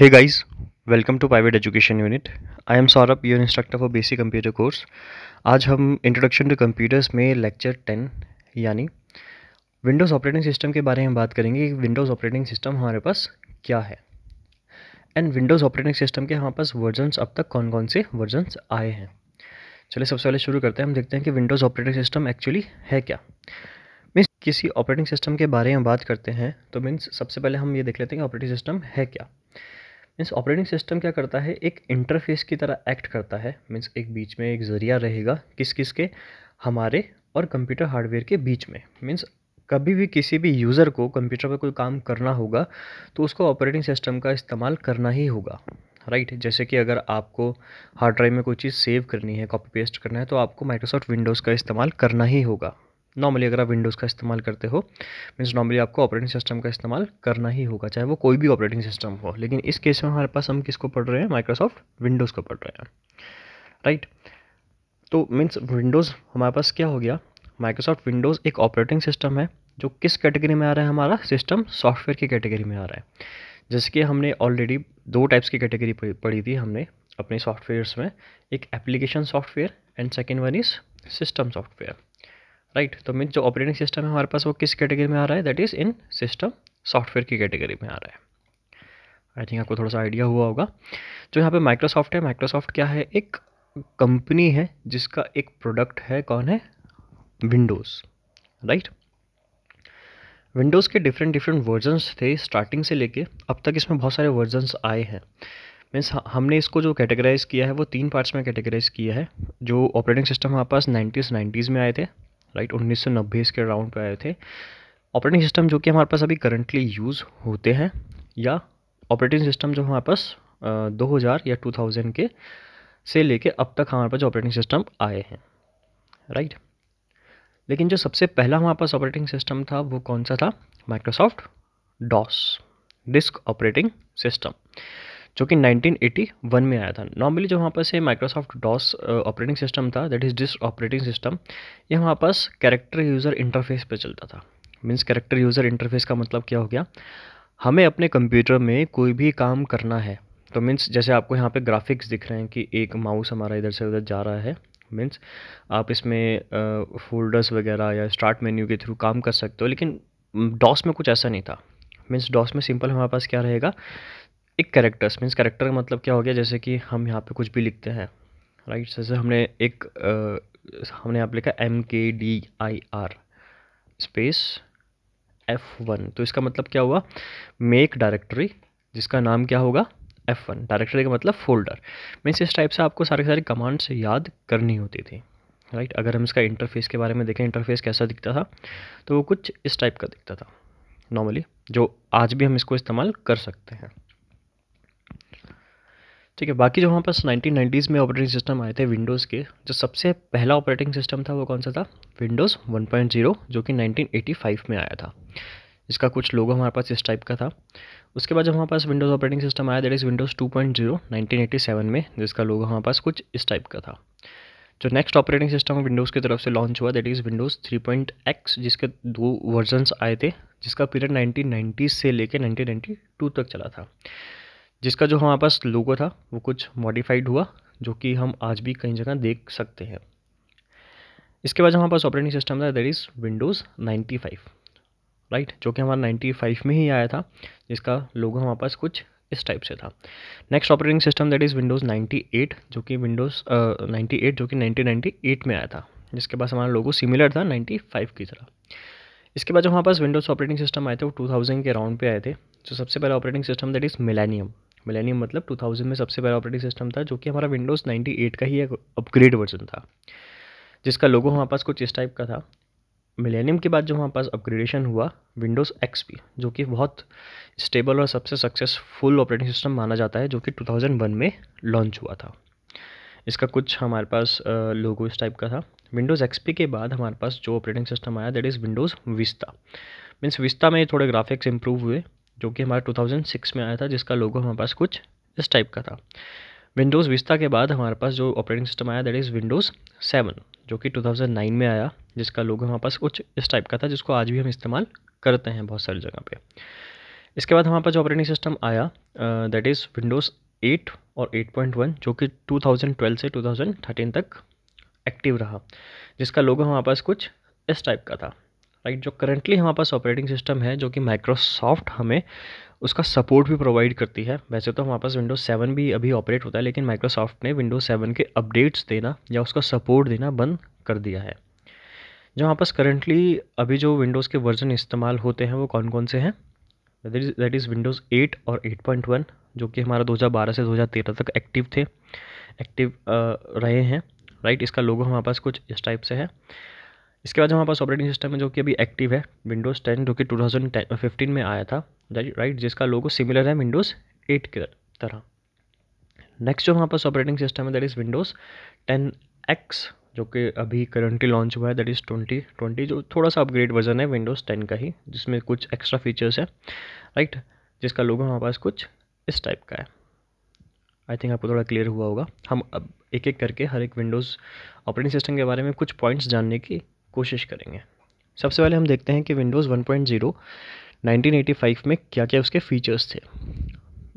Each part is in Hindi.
Hey guys, welcome to Private Education Unit. I am Saurabh, your instructor for Basic Computer course. आज हम इंट्रोडक्शन टू कंप्यूटर्स में लेक्चर 10 यानी विंडोज़ ऑपरेटिंग सिस्टम के बारे में बात करेंगे कि विंडोज़ ऑपरेटिंग सिस्टम हमारे पास क्या है एंड विंडोज़ ऑपरेटिंग सिस्टम के हमारे पास वर्जन्स अब तक कौन कौन से वर्जन्स आए हैं चलिए सबसे पहले शुरू करते हैं हम देखते हैं कि विंडोज़ ऑपरेटिंग सिस्टम एक्चुअली है क्या मीन्स किसी ऑपरेटिंग सिस्टम के बारे में बात करते हैं तो मीन्स सबसे पहले हम ये देख लेते हैं कि ऑपरेटिंग सिस्टम है क्या मीन्स ऑपरेटिंग सिस्टम क्या करता है एक इंटरफेस की तरह एक्ट करता है मीन्स एक बीच में एक ज़रिया रहेगा किस किस के हमारे और कंप्यूटर हार्डवेयर के बीच में मीन्स कभी भी किसी भी यूज़र को कंप्यूटर पर कोई काम करना होगा तो उसको ऑपरेटिंग सिस्टम का इस्तेमाल करना ही होगा राइट right? जैसे कि अगर आपको हार्ड ड्राइव में कोई चीज़ सेव करनी है कॉपी पेस्ट करना है तो आपको माइक्रोसॉफ्ट विंडोज़ का इस्तेमाल करना ही होगा नॉर्मली अगर आप विंडोज़ का इस्तेमाल करते हो मीन्स नॉर्मली आपको ऑपरेटिंग सिस्टम का इस्तेमाल करना ही होगा चाहे वो कोई भी ऑपरेटिंग सिस्टम हो लेकिन इस केस में हमारे पास हम किसको पढ़ रहे हैं माइक्रोसॉफ्ट विंडोज़ को पढ़ रहे हैं राइट तो मीन्स विंडोज़ हमारे पास क्या हो गया माइक्रोसॉफ्ट विंडोज़ एक ऑपरेटिंग सिस्टम है जो किस कैटेगरी में आ रहा है हमारा सिस्टम सॉफ्टवेयर की कैटेगरी में आ रहा है जैसे कि हमने ऑलरेडी दो टाइप्स की कैटेगरी पढ़ी थी हमने अपने सॉफ्टवेयर्स में एक application software and second one is system software right तो मीन जो ऑपरेटिंग सिस्टम है हमारे पास वो किस कैटेगरी में आ रहा है that is in system software की कैटेगरी में आ रहा है आई थिंक आपको थोड़ा सा आइडिया हुआ होगा जो यहाँ पे माइक्रोसॉफ्ट है माइक्रोसॉफ्ट क्या है एक कंपनी है जिसका एक प्रोडक्ट है कौन है विंडोज़ राइट विंडोज़ के डिफरेंट डिफरेंट वर्जन्स थे स्टार्टिंग से लेके अब तक इसमें बहुत सारे वर्जन्स आए हैं मीन्स हमने इसको जो कैटेगराइज़ किया है वो तीन पार्ट्स में कैटेगराइज़ किया है जो ऑपरेटिंग सिस्टम हमारे पास नाइन्टीज़ नाइन्टीज़ में आए थे राइट उन्नीस सौ नब्बे इसके अराउंड पे आए थे ऑपरेटिंग सिस्टम जो कि हमारे पास अभी करंटली यूज़ होते हैं या ऑपरेटिंग सिस्टम जो हमारे पास दो हज़ार या टू थाउजेंड के से लेके अब तक हमारे पास ऑपरेटिंग सिस्टम आए हैं राइट लेकिन जो सबसे पहला हमारे पास ऑपरेटिंग सिस्टम था वो कौन सा था Microsoft DOS disk operating system जो कि 1981 में आया था नॉर्मली जो वहाँ पर से माइक्रोसॉफ्ट डॉस ऑपरेटिंग सिस्टम था that is disk operating system ये हमारे पास कैरेक्टर यूज़र इंटरफेस पर चलता था मीन्स कैरेक्टर यूज़र इंटरफेस का मतलब क्या हो गया हमें अपने कंप्यूटर में कोई भी काम करना है तो मीन्स जैसे आपको यहाँ पे ग्राफिक्स दिख रहे हैं कि एक माउस हमारा इधर से उधर जा रहा है मीन्स आप इसमें फोल्डर्स वगैरह या स्टार्ट मेन्यू के थ्रू काम कर सकते हो लेकिन डॉस में कुछ ऐसा नहीं था मीन्स डॉस में सिंपल हमारे पास क्या रहेगा एक करेक्टर्स मीन्स करेक्टर का मतलब क्या हो गया जैसे कि हम यहाँ पे कुछ भी लिखते हैं राइट जैसे हमने एक आ, हमने यहाँ पर लिखा M K D I R space F one तो इसका मतलब क्या हुआ मेक डायरेक्टरी जिसका नाम क्या होगा एफ वन डायरेक्टरी का मतलब फोल्डर मीन्स इस टाइप से आपको सारे सारे कमांड्स याद करनी होती थी राइट अगर हम इसका इंटरफेस के बारे में देखें इंटरफेस कैसा दिखता था तो वो कुछ इस टाइप का दिखता था नॉर्मली जो आज भी हम इसको इस्तेमाल कर सकते हैं ठीक है बाकी जो हमारे पास नाइनटीन नाइन्टीज़ में ऑपरेटिंग सिस्टम आए थे विंडोज़ के जो सबसे पहला ऑपरेटिंग सिस्टम था वो कौन सा था विंडोज़ 1.0 जो कि 1985 में आया था इसका कुछ लोगो हमारे पास इस टाइप का था उसके बाद जब हमारे पास विंडोज़ ऑपरेटिंग सिस्टम आया दैट इज़ विंडोज़ 2.0 पॉइंट में जिसका तो लोगो हमारे पास कुछ इस टाइप का था जो नेक्स्ट ऑपरेटिंग सिस्टम विंडोज़ की तरफ से लॉन्च हुआ दैट इज़ विंडोज़ एक्स जिसके दो वर्जनस आए थे जिसका पीरियड 1990 से लेकर 1992 तक चला था जिसका जो हमारे पास लोगो था वो कुछ मॉडिफाइड हुआ जो कि हम आज भी कई जगह देख सकते हैं इसके बाद हमारे पास ऑपरेटिंग सिस्टम था दैट इज़ विंडोज़ 95 राइट जो कि हमारा 95 में ही आया था जिसका लोगो हमारे पास कुछ इस टाइप से था next operating system that is Windows 98 जो कि विंडोज़ नाइन्टी एट जो कि 1998 में आया था जिसके पास हमारा लोगो सिमिलर था 95 की तरह इसके बाद जो हमारे पास विंडोज़ ऑपरेटिंग सिस्टम आए थे वो 2000 के राउंड पे आए थे तो सबसे पहला operating system that is millennium millennium मतलब 2000 में सबसे पहला ऑपरेटिंग सिस्टम था जो कि हमारा विंडोज़ 98 का ही एक अपग्रेड वर्जन था जिसका लोगो हमारे पास कुछ इस टाइप का था मिलेनियम के बाद जो हमारे पास अपग्रेडेशन हुआ विंडोज़ एक्स जो कि बहुत स्टेबल और सबसे सक्सेसफुल ऑपरेटिंग सिस्टम माना जाता है जो कि टू में लॉन्च हुआ था इसका कुछ हमारे पास लोगो इस टाइप का था विंडोज़ एक्सपी के बाद हमारे पास जो ऑपरेटिंग सिस्टम आया that is Windows Vista means Vista में थोड़े ग्राफिक्स इंप्रूव हुए जो कि हमारा 2006 में आया था जिसका लोगो हमारे पास कुछ इस टाइप का था विंडोज़ विस्ता के बाद हमारे पास जो ऑपरेटिंग सिस्टम आया दैट इज़ विंडोज़ सेवन जो कि 2009 में आया जिसका लोगो हमारे पास कुछ इस टाइप का था जिसको आज भी हम इस्तेमाल करते हैं बहुत सारी जगह पे इसके बाद हमारे पास जो ऑपरेटिंग सिस्टम आया दैट इज़ विंडोज़ एट और एट पॉइंट वन जो कि टू थाउजेंड ट्वेल्व से टू थाउजेंड थर्टीन तक एक्टिव रहा जिसका लोगो हमारे पास कुछ इस टाइप का था राइट जो करेंटली हमारे पास ऑपरेटिंग सिस्टम है जो कि माइक्रोसॉफ्ट हमें उसका सपोर्ट भी प्रोवाइड करती है वैसे तो हमारे पास विंडोज़ सेवन भी अभी ऑपरेट होता है लेकिन माइक्रोसॉफ्ट ने विंडोज़ सेवन के अपडेट्स देना या उसका सपोर्ट देना बंद कर दिया है जो हमारे पास करेंटली अभी जो विंडोज़ के वर्जन इस्तेमाल होते हैं वो कौन कौन से हैं दैट इज़ विंडोज़ एट और एट पॉइंट वन जो कि हमारा दो हज़ार बारह से दो हज़ार तेरह तक एक्टिव थे एक्टिव रहे हैं राइट इसका लोगो हमारे पास कुछ इस टाइप से है इसके बाद हमारे पास ऑपरेटिंग सिस्टम है जो कि अभी एक्टिव है विंडोज़ टेन जो कि टू थाउजेंड फिफ्टीन में आया था राइट जिसका लोगो सिमिलर है विंडोज़ एट के तरह नेक्स्ट जो हमारे पास ऑपरेटिंग सिस्टम है that is Windows ten X जो कि अभी करंटली लॉन्च हुआ है दैट इज़ ट्वेंटी ट्वेंटी जो थोड़ा सा अपग्रेड वर्जन है विंडोज़ टेन का ही जिसमें कुछ एक्स्ट्रा फीचर्स है राइट right? जिसका लोगो हमारे पास कुछ इस टाइप का है आई थिंक आपको थोड़ा क्लियर हुआ होगा हम अब एक एक करके हर एक विंडोज़ ऑपरेटिंग सिस्टम के बारे में कुछ पॉइंट्स जानने की कोशिश करेंगे सबसे पहले हम देखते हैं कि विंडोज़ 1.0 1985 में क्या क्या उसके फ़ीचर्स थे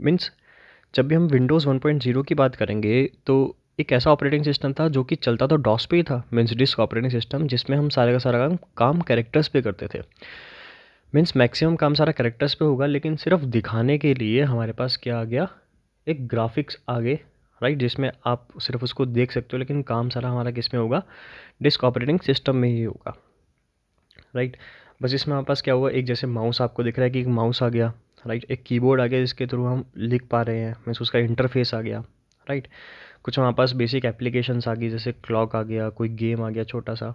मीन्स जब भी हम विंडोज़ 1.0 की बात करेंगे तो एक ऐसा ऑपरेटिंग सिस्टम था जो कि चलता तो डॉस पे ही था मीन्स डिस्क ऑपरेटिंग सिस्टम जिसमें हम सारे का सारा काम काम करेक्टर्स पे करते थे मीन्स मैक्सिमम काम सारा करेक्टर्स पे होगा लेकिन सिर्फ दिखाने के लिए हमारे पास क्या आ गया एक ग्राफिक्स आगे राइट जिसमें आप सिर्फ उसको देख सकते हो लेकिन काम सारा हमारा किस में होगा डिस्क ऑपरेटिंग सिस्टम में ही होगा राइट बस इसमें हमारे पास क्या हुआ एक जैसे माउस आपको दिख रहा है कि एक माउस आ गया राइट एक कीबोर्ड आ गया जिसके थ्रू हम लिख पा रहे हैं मीन्स उसका इंटरफेस आ गया राइट कुछ हमारे पास बेसिक एप्लीकेशंस आ गई जैसे क्लॉक आ गया कोई गेम आ गया छोटा सा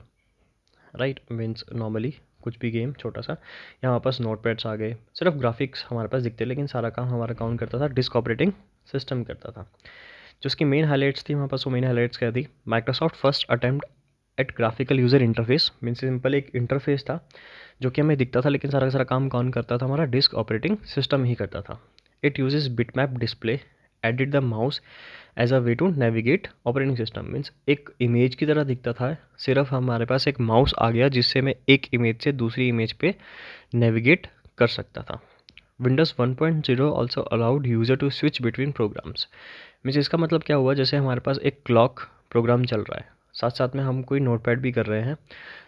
राइट मीन्स नॉर्मली कुछ भी गेम छोटा सा या हमारे पास नोट पैड्स आ गए सिर्फ ग्राफिक्स हमारे पास दिखते लेकिन सारा काम हमारा काउंट करता था डिस्क ऑपरेटिंग सिस्टम करता था जो उसकी मेन हाईलाइट्स थी वहाँ पास वो मेन हाईलाइट्स क्या the Microsoft first attempt at graphical user interface mean simple एक इंटरफेस था जो कि हमें दिखता था लेकिन सारा सारा काम कौन करता था हमारा डिस्क ऑपरेटिंग सिस्टम ही करता था it uses bit map display edit the mouse as a way to navigate operating system means एक इमेज की तरह दिखता था सिर्फ हमारे पास एक माउस आ गया जिससे मैं एक इमेज से दूसरी इमेज पे नेविगेट कर सकता था Windows 1.0 also allowed user to switch between programs means इसका मतलब क्या हुआ जैसे हमारे पास एक क्लॉक प्रोग्राम चल रहा है साथ साथ में हम कोई पैड भी कर रहे हैं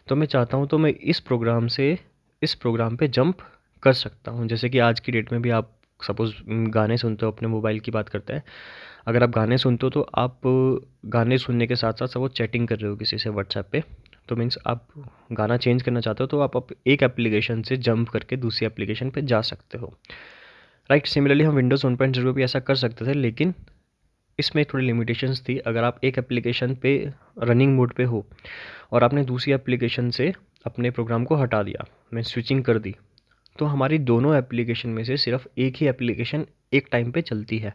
तो मैं चाहता हूँ तो मैं इस प्रोग्राम से इस प्रोग्राम पे जंप कर सकता हूँ जैसे कि आज की डेट में भी आप सपोज़ गाने सुनते हो अपने मोबाइल की बात करते हैं अगर आप गाने सुनते हो तो आप गाने सुनने के साथ साथ वो चैटिंग कर रहे हो किसी से व्हाट्सएप पे तो मीन्स आप गाना चेंज करना चाहते हो तो आप एक एप्लीकेशन से जंप करके दूसरी एप्लीकेशन पे जा सकते हो राइट right, सिमिलरली हम विंडोज़ वन पॉइंट जीरो भी ऐसा कर सकते थे लेकिन इसमें थोड़ी लिमिटेशंस थी अगर आप एक एप्लीकेशन पे रनिंग मोड पे हो और आपने दूसरी एप्लीकेशन से अपने प्रोग्राम को हटा दिया मैं स्विचिंग कर दी तो हमारी दोनों एप्लीकेशन में से सिर्फ एक ही एप्लीकेशन एक टाइम पे चलती है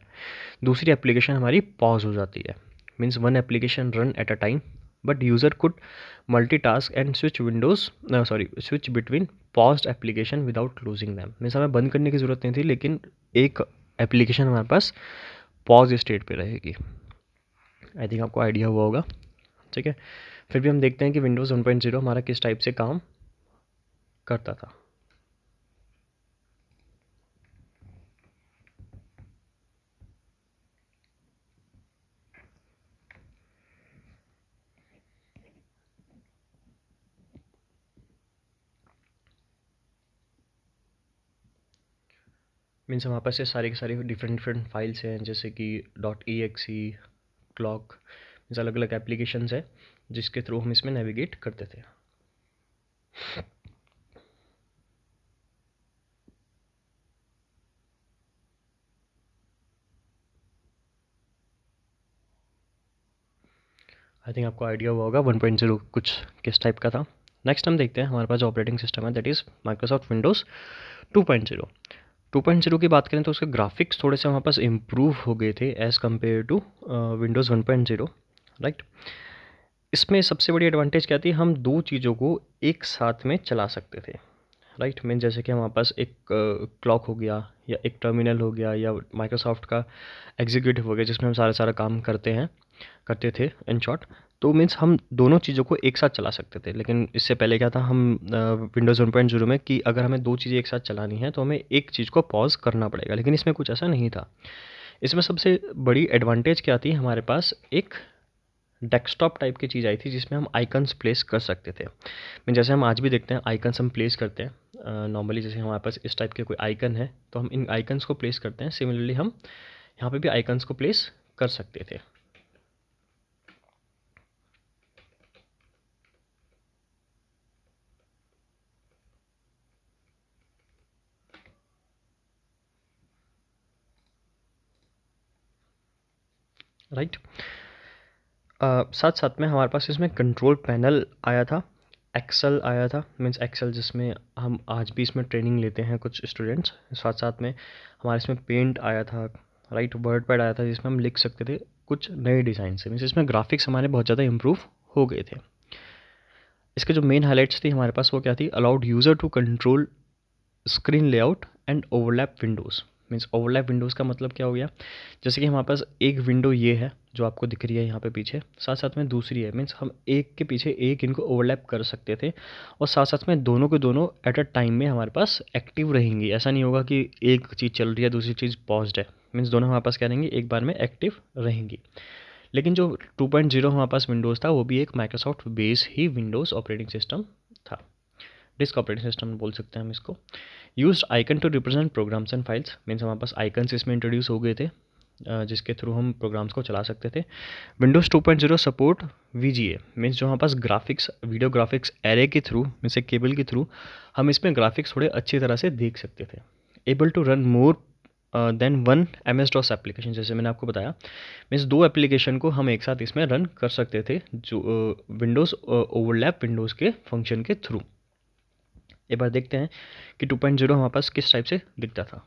दूसरी एप्लीकेशन हमारी पॉज हो जाती है means one application run at a time but user could multitask and switch windows uh, sorry switch between paused application without closing them means हमें बंद करने की ज़रूरत नहीं थी लेकिन एक एप्लीकेशन हमारे पास पॉज स्टेट पे रहेगी आई थिंक आपको आइडिया हुआ होगा ठीक है फिर भी हम देखते हैं कि विंडोज़ 1.0 हमारा किस टाइप से काम करता था मीन्स हमारे पास ये सारे के सारे डिफरेंट डिफरेंट फाइल्स हैं जैसे कि dot E X E clock means अलग अलग एप्लीकेशन है जिसके थ्रू हम इसमें नेविगेट करते थे आई थिंक आपको आइडिया हुआ होगा वन पॉइंट जीरो कुछ किस टाइप का था नेक्स्ट हम देखते हैं हमारे पास जो ऑपरेटिंग सिस्टम है that is Microsoft Windows two point zero two point zero की बात करें तो उसके ग्राफिक्स थोड़े से हमारे पास इम्प्रूव हो गए थे as compare to Windows one point zero right इसमें सबसे बड़ी एडवांटेज क्या थी हम दो चीज़ों को एक साथ में चला सकते थे राइट right? मीन जैसे कि हमारे पास एक क्लॉक uh, हो गया या एक टर्मिनल हो गया या माइक्रोसॉफ्ट का एग्जीक्यूटिव हो गया जिसमें हम सारा सारा काम करते हैं करते थे इन शॉर्ट तो मीन्स हम दोनों चीज़ों को एक साथ चला सकते थे लेकिन इससे पहले क्या था हम विंडोज़ वन पॉइंट जीरो में कि अगर हमें दो चीज़ें एक साथ चलानी है तो हमें एक चीज़ को पॉज करना पड़ेगा लेकिन इसमें कुछ ऐसा नहीं था इसमें सबसे बड़ी एडवांटेज क्या थी हमारे पास एक डेस्कटॉप टाइप की चीज़ आई थी जिसमें हम आइकन्स प्लेस कर सकते थे मीन जैसे हम आज भी देखते हैं आइकन्स हम प्लेस करते हैं नॉर्मली जैसे हमारे पास इस टाइप के कोई आइकन है तो हम इन आइकन्स को प्लेस करते हैं सिमिलरली हम यहाँ पे भी आइकन्स को प्लेस कर सकते थे राइट साथ साथ में हमारे पास इसमें कंट्रोल पैनल आया था एक्सेल आया था मीन्स एक्सेल जिसमें हम आज भी इसमें ट्रेनिंग लेते हैं कुछ स्टूडेंट्स साथ साथ में हमारे इसमें पेंट आया था राइट वर्ड पैड आया था जिसमें हम लिख सकते थे कुछ नए डिज़ाइन से मीन्स इसमें ग्राफिक्स हमारे बहुत ज़्यादा इम्प्रूव हो गए थे इसके जो मेन हाईलाइट्स थी हमारे पास वो क्या थी allowed user to control screen layout and overlap windows means overlap windows का मतलब क्या हो गया जैसे कि हमारे पास एक विंडो ये है जो आपको दिख रही है यहाँ पे पीछे साथ साथ में दूसरी है मीन्स हम एक के पीछे एक इनको ओवरलैप कर सकते थे और साथ साथ में दोनों के दोनों एट अ टाइम में हमारे पास एक्टिव रहेंगी ऐसा नहीं होगा कि एक चीज़ चल रही है दूसरी चीज़ पॉज्ड है मीन्स दोनों हमारे पास क्या रहेंगी एक बार में एक्टिव रहेंगी लेकिन जो 2.0 हमारे पास विंडोज़ था वो भी एक माइक्रोसॉफ्ट बेस ही Windows operating system disk operating system बोल सकते हैं हम इसको use icon to represent programs and files means हमारे पास आइकन्स इसमें इंट्रोड्यूस हो गए थे जिसके थ्रू हम प्रोग्राम्स को चला सकते थे Windows two point zero support V G A means जो हमारे पास ग्राफिक्स वीडियो ग्राफिक्स एरे के थ्रू मीन्स एक केबल के थ्रू हम इसमें ग्राफिक्स थोड़े अच्छी तरह से देख सकते थे able to run more than one M S DOS application जैसे मैंने आपको बताया मीन्स दो एप्लीकेशन को हम एक साथ इसमें रन कर सकते थे जो विंडोज़ ओवरलैप विंडोज़ के फंक्शन के थ्रू एक बार देखते हैं कि टू पॉइंट जीरो हमारे पास किस टाइप से दिखता था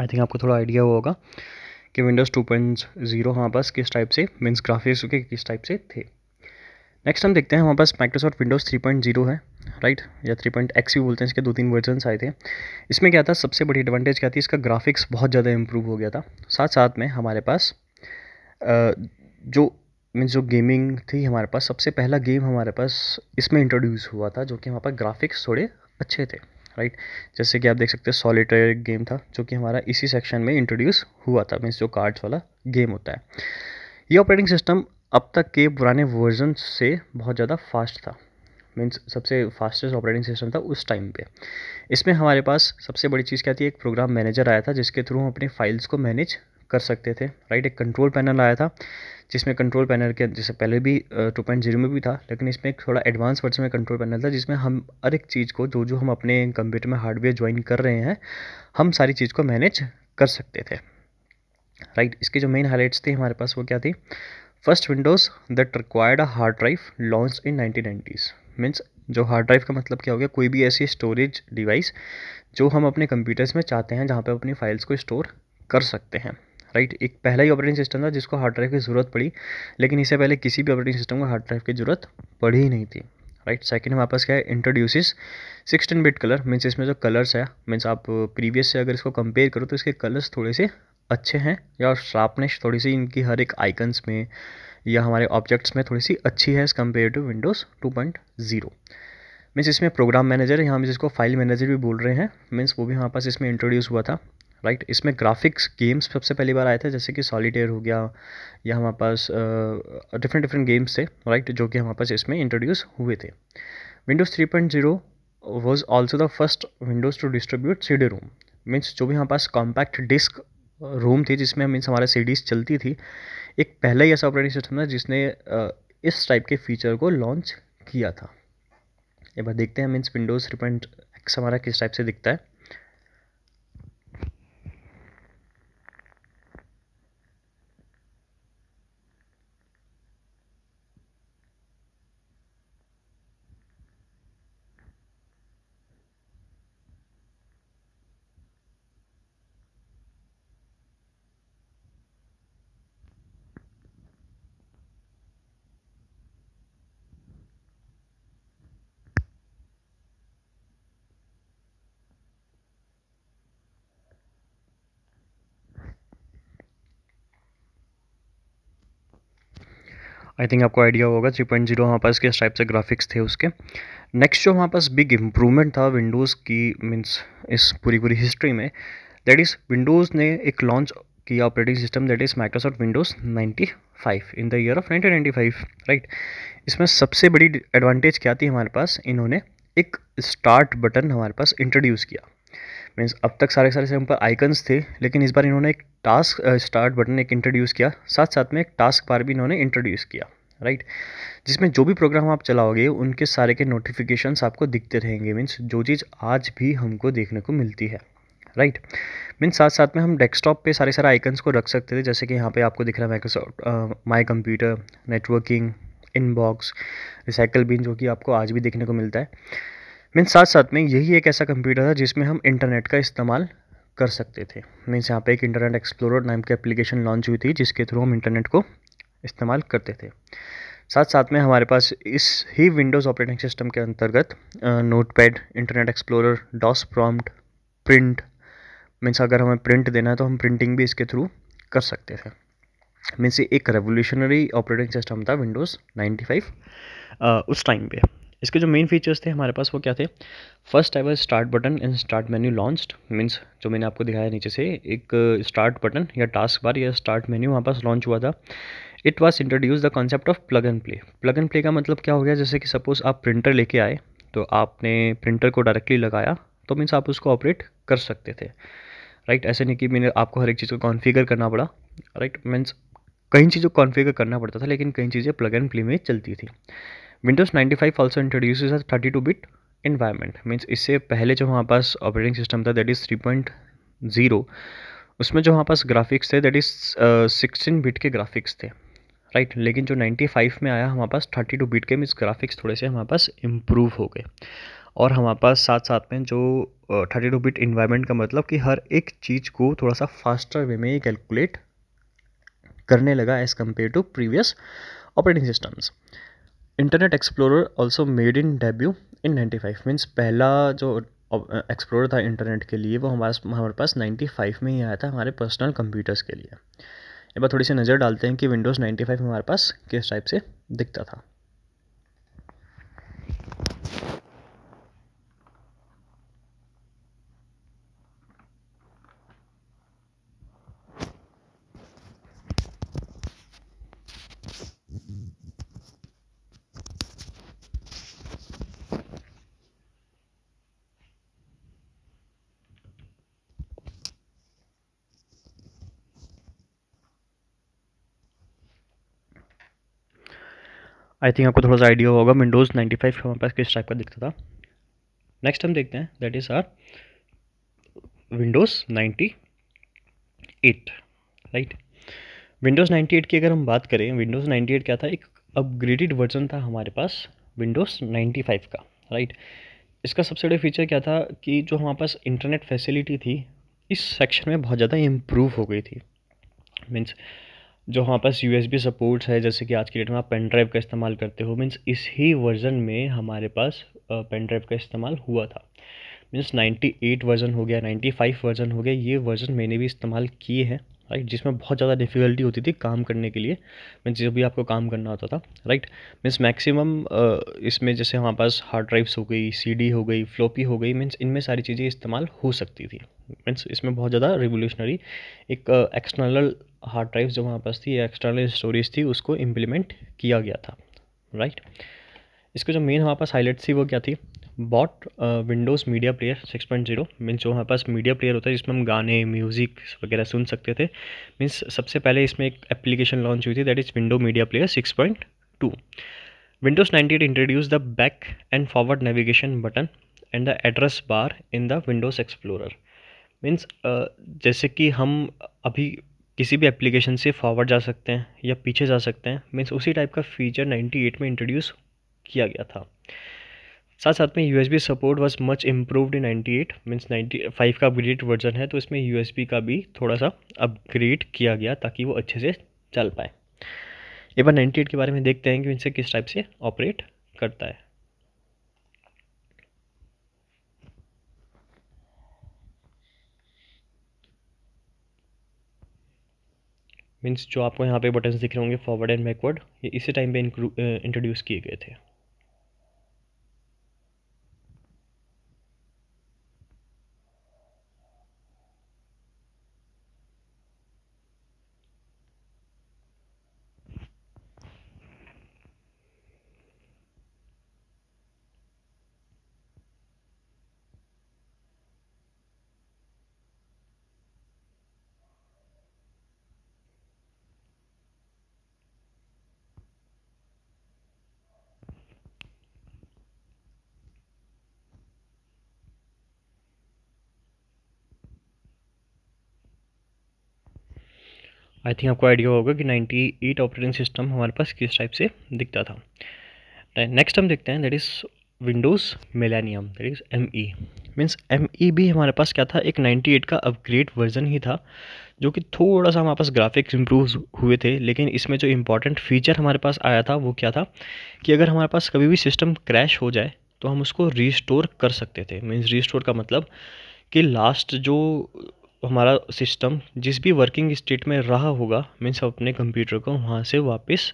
आई थिंक आपको थोड़ा आइडिया हुआ होगा कि विंडोज़ टू पॉइंट ज़ीरो हमारे पास किस टाइप से मीन्स ग्राफिक्स के किस टाइप से थे नेक्स्ट हम देखते हैं हमारे पास Microsoft Windows three point zero है राइट या थ्री पॉइंट एक्स भी बोलते हैं इसके दो तीन वर्जनस आए थे इसमें क्या था सबसे बड़ी एडवांटेज क्या थी इसका ग्राफिक्स बहुत ज़्यादा इम्प्रूव हो गया था साथ साथ में हमारे पास जो मीन्स जो गेमिंग थी हमारे पास सबसे पहला गेम हमारे पास इसमें इंट्रोड्यूस हुआ था जो कि हमारे पास ग्राफिक्स थोड़े अच्छे थे राइट जैसे कि आप देख सकते हैं सॉलिटेयर गेम था जो कि हमारा इसी सेक्शन में इंट्रोड्यूस हुआ था मीन्स जो कार्ड्स वाला गेम होता है ये ऑपरेटिंग सिस्टम अब तक के पुराने वर्जन से बहुत ज़्यादा फास्ट था मीन्स सबसे फास्टेस्ट ऑपरेटिंग सिस्टम था उस टाइम पे इसमें हमारे पास सबसे बड़ी चीज़ क्या थी एक प्रोग्राम मैनेजर आया था जिसके थ्रू हम अपनी फाइल्स को मैनेज कर सकते थे राइट एक कंट्रोल पैनल आया था जिसमें कंट्रोल पैनल के जैसे पहले भी टू पॉइंट जीरो में भी था लेकिन इसमें एक थोड़ा एडवांस वर्जन में कंट्रोल पैनल था जिसमें हम हर एक चीज़ को जो जो हम अपने कंप्यूटर में हार्डवेयर ज्वाइन कर रहे हैं हम सारी चीज़ को मैनेज कर सकते थे राइट इसके जो मेन हाईलाइट्स थे हमारे पास वो क्या थी first Windows that required a hard drive launch in nineteen nineties means जो हार्ड ड्राइव का मतलब क्या हो गया कोई भी ऐसी स्टोरेज डिवाइस जो हम अपने कंप्यूटर्स में चाहते हैं जहाँ पर अपनी फाइल्स को स्टोर कर सकते हैं राइट एक पहला ही ऑपरेटिंग सिस्टम था जिसको हार्ड ड्राइव की ज़रूरत पड़ी लेकिन इससे पहले किसी भी ऑपरेटिंग सिस्टम को हार्ड ड्राइव की ज़रूरत पड़ी ही नहीं थी राइट सेकंड हमारे पास क्या है introduces sixteen bit colour means इसमें जो कलर्स है मीन्स आप प्रीवियस से अगर इसको कंपेयर करो तो इसके कलर्स थोड़े से अच्छे हैं या शार्पनेस थोड़ी सी इनकी हर एक आइकन्स में या हमारे ऑब्जेक्ट्स में थोड़ी सी अच्छी है as compare to Windows two point zero means इसमें प्रोग्राम मैनेजर यहाँ हम जिसको फाइल मैनेजर भी बोल रहे हैं मीन्स वो भी हमारे पास इसमें इंट्रोड्यूस हुआ था राइट right? इसमें ग्राफिक्स गेम्स सबसे पहली बार आए थे जैसे कि सॉलिटेयर हो गया या हमारे पास डिफरेंट डिफरेंट गेम्स थे राइट right? जो कि हमारे पास इसमें इंट्रोड्यूस हुए थे Windows three point zero was also the first Windows to distribute C D ROM means जो भी हमारे पास कॉम्पैक्ट डिस्क रूम थी जिसमें मीन्स हमारे सी चलती थी एक पहला ही ऐसा ऑपरेटिंग सिस्टम था जिसने इस टाइप के फीचर को लॉन्च किया था एक बार देखते हैं means Windows three point X हमारा किस टाइप से दिखता है आई थिंक आपको आइडिया होगा थ्री पॉइंट जीरो हमारे पास किस टाइप से ग्राफिक्स थे उसके नेक्स्ट जो हमारे पास बिग इम्प्रूवमेंट था विंडोज़ की मीन्स इस पूरी पूरी हिस्ट्री में दैट इज़ विंडोज़ ने एक लॉन्च किया operating system that is Microsoft Windows 95 in the year of 1995 right इसमें सबसे बड़ी एडवांटेज क्या थी हमारे पास इन्होंने एक स्टार्ट बटन हमारे पास इंट्रोड्यूस किया मीन्स अब तक सारे सारे सिस्टम पर आइकन्स थे लेकिन इस बार इन्होंने एक टास्क स्टार्ट बटन एक इंट्रोड्यूस किया साथ साथ में एक टास्क बार भी इन्होंने इंट्रोड्यूस किया राइट जिसमें जो भी प्रोग्राम आप चलाओगे उनके सारे के नोटिफिकेशंस आपको दिखते रहेंगे मीन्स जो चीज़ आज भी हमको देखने को मिलती है राइट मीन साथ साथ में हम डेस्कटॉप पे सारे सारे आइकन्स को रख सकते थे जैसे कि यहाँ पे आपको दिख रहा है Microsoft my computer networking inbox recycle bin जो कि आपको आज भी देखने को मिलता है मीन साथ साथ में यही एक ऐसा कंप्यूटर था जिसमें हम इंटरनेट का इस्तेमाल कर सकते थे मीन्स यहाँ पे एक इंटरनेट एक्सप्लोरर नाम की एप्लीकेशन लॉन्च हुई थी जिसके थ्रू हम इंटरनेट को इस्तेमाल करते थे साथ साथ में हमारे पास इस ही विंडोज़ ऑपरेटिंग सिस्टम के अंतर्गत notepad internet explorer DOS prompt print means अगर हमें प्रिंट देना है तो हम प्रिंटिंग भी इसके थ्रू कर सकते थे मीन्स एक रेवोल्यूशनरी ऑपरेटिंग सिस्टम था विंडोज़ 95 आ, उस टाइम पे इसके जो मेन फीचर्स थे हमारे पास वो क्या थे फर्स्ट है start button in start menu launched means जो मैंने आपको दिखाया नीचे से एक स्टार्ट uh, बटन या टास्क बार या स्टार्ट मेन्यू वहाँ पास लॉन्च हुआ था it was introduce the concept of plug and play plug and play का मतलब क्या हो गया जैसे कि सपोज़ आप प्रिंटर लेके आए तो आपने प्रिंटर को डायरेक्टली लगाया तो मीन्स आप उसको ऑपरेट कर सकते थे राइट ऐसे नहीं कि मैंने आपको हर एक चीज़ को कॉन्फ़िगर करना पड़ा राइट मीन्स कई चीज़ों को कॉन्फ़िगर करना पड़ता था लेकिन कई चीज़ें प्लग एंड प्ले में चलती थी Windows 95 five also introduce a two bit environment means इससे पहले जो हमारे पास ऑपरेटिंग सिस्टम था that is three point zero उसमें जो हमारे पास ग्राफिक्स थे दैट इज़ सिक्सटीन बिट के ग्राफिक्स थे राइट right? लेकिन जो 95 में आया हमारे पास 32 बिट के मीन्स ग्राफिक्स थोड़े से हमारे पास इम्प्रूव हो गए और हमारे पास साथ साथ में जो थर्टी टू बिट इन्वायरमेंट का मतलब कि हर एक चीज़ को थोड़ा सा फास्टर वे में कैलकुलेट करने लगा as compare to previous operating systems internet explorer also made in debut in ninety five means पहला जो एक्सप्लोरर uh, था इंटरनेट के लिए वो हमारे हमारे पास नाइन्टी फाइव में ही आया था हमारे पर्सनल कंप्यूटर्स के लिए एक बार थोड़ी सी नज़र डालते हैं कि विंडोज़ नाइन्टी फाइव हमारे पास किस टाइप से दिखता था आई थिंक आपको थोड़ा सा आइडिया होगा विंडोज़ नाइन्टी फाइव हमारे पास किस टाइप का दिखता था नेक्स्ट हम देखते हैं that is are Windows ninety eight right Windows ninety eight की अगर हम बात करें विंडोज़ नाइन्टी एट क्या था एक अपग्रेडेड वर्जन था हमारे पास विंडोज़ नाइन्टी फाइव का राइट इसका सबसे बड़ा फीचर क्या था कि जो हमारे पास इंटरनेट फैसिलिटी थी इस सेक्शन में बहुत ज़्यादा इम्प्रूव हो गई थी मीन्स जो हमारे पास यू एस सपोर्ट्स है जैसे कि आज के डेट में आप पेन ड्राइव का इस्तेमाल करते हो मीन्स इस ही वर्ज़न में हमारे पास पेन ड्राइव का इस्तेमाल हुआ था मीन्स 98 वर्ज़न हो गया 95 वर्ज़न हो गया ये वर्ज़न मैंने भी इस्तेमाल किए हैं राइट जिसमें बहुत ज़्यादा डिफ़िकल्टी होती थी काम करने के लिए मीन्स जब भी आपको काम करना होता था राइट मीन्स मैक्सिमम इसमें जैसे हमारे पास हार्ड ड्राइव्स हो गई सी हो गई फ्लोपी हो गई मीन्स इनमें सारी चीज़ें इस्तेमाल हो सकती थी मीन्स इसमें बहुत ज़्यादा रिवोल्यूशनरी एक एक्सटर्नल हार्ड ड्राइव जो वहाँ पास थी या एक्सटर्नल स्टोरेज थी उसको इम्प्लीमेंट किया गया था राइट इसके इसको जो मेन हमारे पास हाईलाइट थी वो क्या थी but Windows media player six point zero means जो हमारे पास मीडिया प्लेयर होता है जिसमें हम गाने म्यूज़िक वगैरह सुन सकते थे मीन्स सबसे पहले इसमें एक एप्लीकेशन लॉन्च हुई थी that is window media player six point two Windows ninety eight introduce the back and forward navigation button and the address bar in the Windows explorer means जैसे कि हम अभी किसी भी एप्लीकेशन से फॉरवर्ड जा सकते हैं या पीछे जा सकते हैं मीन्स उसी टाइप का फीचर 98 में इंट्रोड्यूस किया गया था साथ साथ में you support was much improved in 98 eight means ninety का अपग्रेड वर्जन है तो इसमें यू का भी थोड़ा सा अपग्रेड किया गया ताकि वो अच्छे से चल पाए एक बार नाइन्टी के बारे में देखते हैं कि इनसे किस टाइप से ऑपरेट करता है मीन्स जो आपको यहाँ पे बटन्स दिख रहे होंगे फॉरवर्ड एंड बैकवर्ड ये इसी टाइम पे इंट्रोड्यूस किए गए थे आई थिंक आपको आइडिया होगा कि 98 ऑपरेटिंग सिस्टम हमारे पास किस टाइप से दिखता था नेक्स्ट हम देखते हैं that is Windows millennium that is M E means M E भी हमारे पास क्या था एक 98 का अपग्रेड वर्जन ही था जो कि थोड़ा सा हमारे पास ग्राफिक्स इंप्रूव हुए थे लेकिन इसमें जो इम्पोर्टेंट फीचर हमारे पास आया था वो क्या था कि अगर हमारे पास कभी भी सिस्टम क्रैश हो जाए तो हम उसको रिस्टोर कर सकते थे मीन्स रीस्टोर का मतलब कि लास्ट जो हमारा सिस्टम जिस भी वर्किंग स्टेट में रहा होगा मीन्स अपने कंप्यूटर को वहाँ से वापस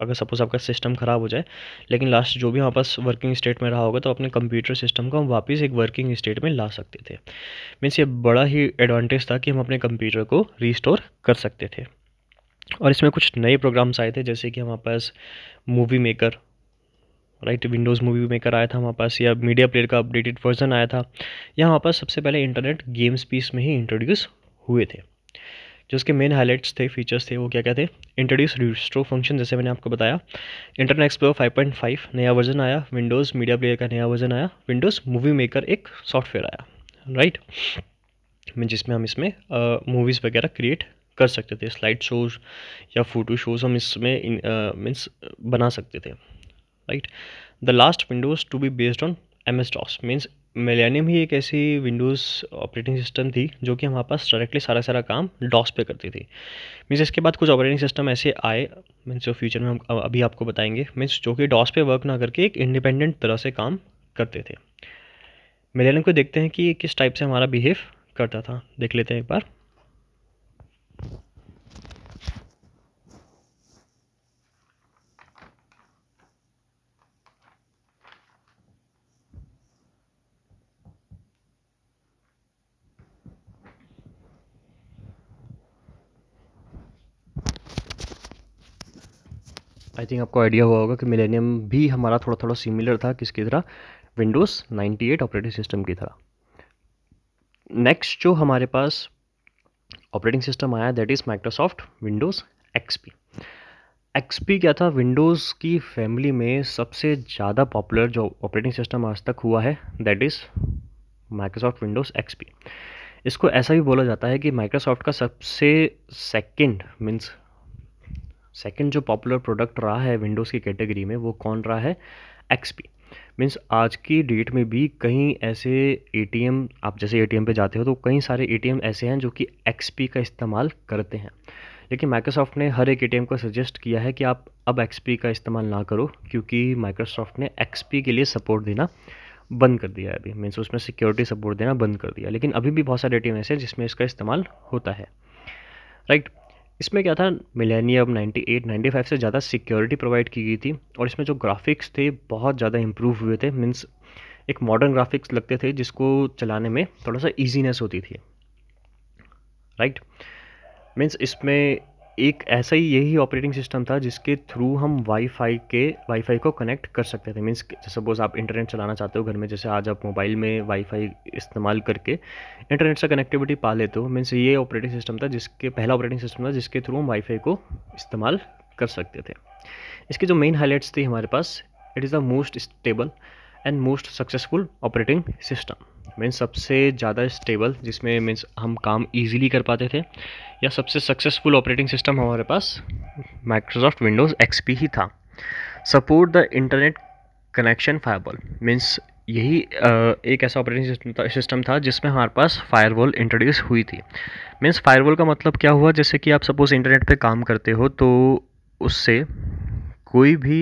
अगर सपोज़ आपका सिस्टम ख़राब हो जाए लेकिन लास्ट जो भी हमारे पास वर्किंग स्टेट में रहा होगा तो अपने कंप्यूटर सिस्टम को हम वापस एक वर्किंग स्टेट में ला सकते थे मीन्स ये बड़ा ही एडवांटेज था कि हम अपने कंप्यूटर को रिस्टोर कर सकते थे और इसमें कुछ नए प्रोग्राम्स आए थे जैसे कि हमारे पास movie maker right Windows movie maker आया था हमारे पास या मीडिया प्लेयर का अपडेटेड वर्जन आया था या हमारे पास सबसे पहले इंटरनेट गेम्स पीस में ही इंट्रोड्यूस हुए थे जो उसके मेन हाईलाइट्स थे फीचर्स थे वो क्या क्या थे इंट्रोड्यूस रिस्ट्रो फंक्शन जैसे मैंने आपको बताया इंटरनेट एक्सप्लोर 5.5 नया वर्जन आया विंडोज़ मीडिया प्लेयर का नया वर्जन आया विंडोज़ मूवी मेकर एक सॉफ्टवेयर आया राइट जिसमें हम इसमें मूवीज़ वगैरह क्रिएट कर सकते थे स्लाइड शोज या फोटो शोज हम इसमें मीन्स बना सकते थे right the last Windows to be based on M S DOS means millennium ही एक ऐसी विंडोज़ ऑपरेटिंग सिस्टम थी जो कि हमारे पास डायरेक्टली सारा सारा काम डॉस पे करती थी मीन्स इसके बाद कुछ ऑपरेटिंग सिस्टम ऐसे आए मीन्स जो फ्यूचर में हम अभी आपको बताएंगे मीन्स जो कि डॉस पे वर्क ना करके एक इंडिपेंडेंट तरह से काम करते थे मिलेनियम को देखते हैं कि किस टाइप से हमारा बिहेव करता था देख लेते हैं एक बार आई थिंक आपको आइडिया हुआ होगा कि मिलेनियम भी हमारा थोड़ा थोड़ा सिमिलर था किसकी तरह विंडोज़ 98 ऑपरेटिंग सिस्टम की तरह नेक्स्ट जो हमारे पास ऑपरेटिंग सिस्टम आया that is Microsoft Windows XP XP क्या था विंडोज़ की फैमिली में सबसे ज़्यादा पॉपुलर जो ऑपरेटिंग सिस्टम आज तक हुआ है that is Microsoft Windows XP इसको ऐसा भी बोला जाता है कि माइक्रोसॉफ्ट का सबसे सेकंड मीन्स सेकंड जो पॉपुलर प्रोडक्ट रहा है विंडोज़ की कैटेगरी में वो कौन रहा है एक्सपी मीन्स आज की डेट में भी कहीं ऐसे ए आप जैसे ए पे जाते हो तो कई सारे ए ऐसे हैं जो कि एक्सपी का इस्तेमाल करते हैं लेकिन माइक्रोसॉफ्ट ने हर एक ए को सजेस्ट किया है कि आप अब एक्सपी का इस्तेमाल ना करो क्योंकि माइक्रोसॉफ्ट ने एक्सपी के लिए सपोर्ट देना बंद कर दिया है अभी मीन्स उसमें सिक्योरिटी सपोर्ट देना बंद कर दिया लेकिन अभी भी बहुत सारे एम ऐसे हैं जिसमें इसका इस्तेमाल होता है राइट right? इसमें क्या था मिलेनियम 98, 95 से ज़्यादा सिक्योरिटी प्रोवाइड की गई थी और इसमें जो ग्राफिक्स थे बहुत ज़्यादा इम्प्रूव हुए थे मीन्स एक मॉडर्न ग्राफिक्स लगते थे जिसको चलाने में थोड़ा सा ईजीनेस होती थी राइट right? मीन्स इसमें एक ऐसा ही यही ऑपरेटिंग सिस्टम था जिसके थ्रू हम वाईफाई के वाईफाई को कनेक्ट कर सकते थे मीन्स सपोज़ आप इंटरनेट चलाना चाहते हो घर में जैसे आज आप मोबाइल में वाईफाई इस्तेमाल करके इंटरनेट से कनेक्टिविटी पा लेते हो मीन्स ये ऑपरेटिंग सिस्टम था जिसके पहला ऑपरेटिंग सिस्टम था जिसके थ्रू हम वाईफाई को इस्तेमाल कर सकते थे इसकी जो मेन हाईलाइट्स थी हमारे पास it is the most stable and most successful operating system means सबसे ज़्यादा स्टेबल जिसमें मीन्स हम काम इजीली कर पाते थे या सबसे सक्सेसफुल ऑपरेटिंग सिस्टम हमारे पास माइक्रोसॉफ्ट विंडोज़ एक्सपी ही था support the internet connection firewall means यही एक ऐसा ऑपरेटिंग सिस्टम था जिसमें हमारे पास फायरवॉल इंट्रोड्यूस हुई थी मीन्स फायरवॉल का मतलब क्या हुआ जैसे कि आप सपोज़ इंटरनेट पे काम करते हो तो उससे कोई भी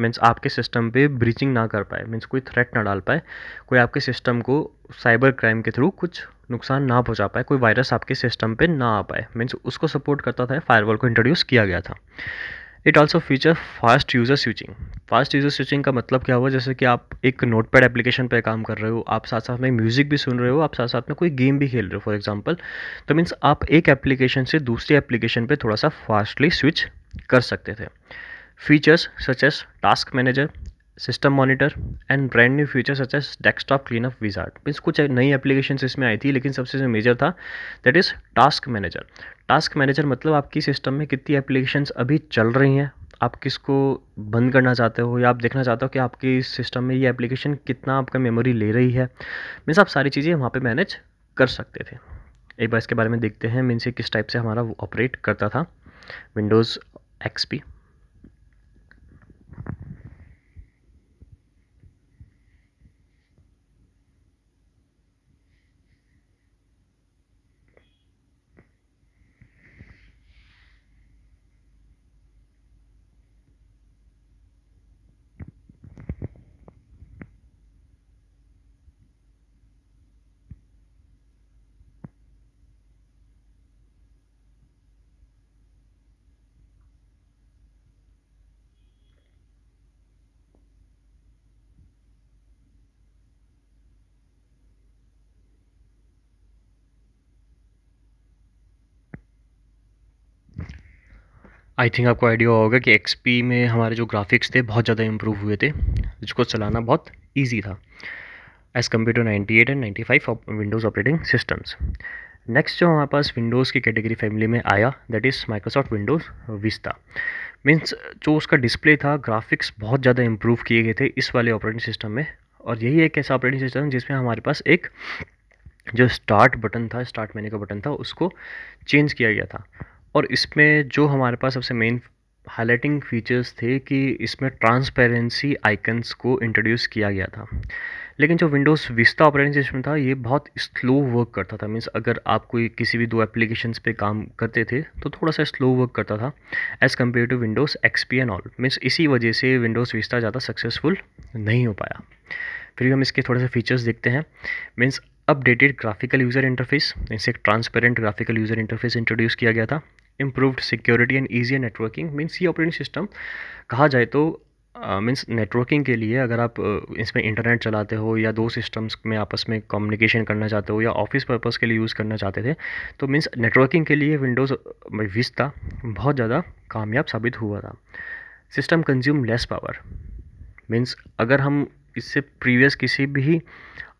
मीन्स आपके सिस्टम पे ब्रीचिंग ना कर पाए मीन्स कोई थ्रेट ना डाल पाए कोई आपके सिस्टम को साइबर क्राइम के थ्रू कुछ नुकसान ना पहुंचा पाए कोई वायरस आपके सिस्टम पे ना आ पाए मीन्स उसको सपोर्ट करता था फायरवॉल को इंट्रोड्यूस किया गया था it also feature fast user switching fast user switching का मतलब क्या हुआ जैसे कि आप एक नोट पैड एप्लीकेशन पर काम कर रहे हो आप साथ साथ में म्यूज़िक भी सुन रहे हो आप साथ साथ में कोई गेम भी खेल रहे हो फॉर एग्जाम्पल तो मीन्स आप एक एप्लीकेशन से दूसरी एप्लीकेशन पर थोड़ा सा फास्टली स्विच कर सकते थे Features such as Task Manager, system monitor and brand new feature such as desktop up wizard means कुछ नई एप्लीकेशन इसमें आई थी लेकिन सबसे जो मेजर था that is task manager task manager मतलब आपकी सिस्टम में कितनी एप्लीकेशंस अभी चल रही हैं आप किसको बंद करना चाहते हो या आप देखना चाहते हो कि आपकी सिस्टम में ये एप्लीकेशन कितना आपका मेमोरी ले रही है मीन्स आप सारी चीज़ें वहाँ पर मैनेज कर सकते थे एक बार इसके बारे में देखते हैं मीन्स ये किस टाइप से हमारा ऑपरेट करता था विंडोज़ एक्सपी आई थिंक आपको आइडिया होगा कि एक्सपी में हमारे जो ग्राफिक्स थे बहुत ज़्यादा इम्प्रूव हुए थे जिसको चलाना बहुत ईजी था as compare to ninety eight and ninety five Windows operating systems next जो हमारे पास विंडोज़ की कैटेगरी फैमिली में आया that is Microsoft Windows Vista means जो उसका डिस्प्ले था ग्राफिक्स बहुत ज़्यादा इम्प्रूव किए गए थे इस वाले ऑपरेटिंग सिस्टम में और यही एक ऐसा ऑपरेटिंग सिस्टम जिसमें हमारे पास एक जो स्टार्ट बटन था स्टार्ट मेन्यू का बटन था उसको चेंज किया गया था और इसमें जो हमारे पास सबसे मेन हाईलाइटिंग फीचर्स थे कि इसमें ट्रांसपेरेंसी आइकन्स को इंट्रोड्यूस किया गया था लेकिन जो विंडोज़ विस्ता ऑपरेटिंग सिस्टम था ये बहुत स्लो वर्क करता था मीन्स अगर आप कोई किसी भी दो एप्लीकेशंस पे काम करते थे तो थोड़ा सा स्लो वर्क करता था as compare to Windows XP and all means इसी वजह से विंडोज़ विस्ता ज़्यादा सक्सेसफुल नहीं हो पाया फिर भी हम इसके थोड़े से फीचर्स देखते हैं means updated graphical user interface इसे एक transparent graphical user interface introduce किया गया था improved security and easy networking means ये ऑपरेटिंग सिस्टम कहा जाए तो मीन्स uh, नेटवर्किंग के लिए अगर आप uh, इसमें इंटरनेट चलाते हो या दो सिस्टम्स में आपस में कम्युनिकेशन करना चाहते हो या ऑफिस पर्पज़ के लिए यूज़ करना चाहते थे तो मीन्स नेटवर्किंग के लिए विंडोज़ विस्ता बहुत ज़्यादा कामयाब साबित हुआ था system consume less power means अगर हम इससे प्रीवियस किसी भी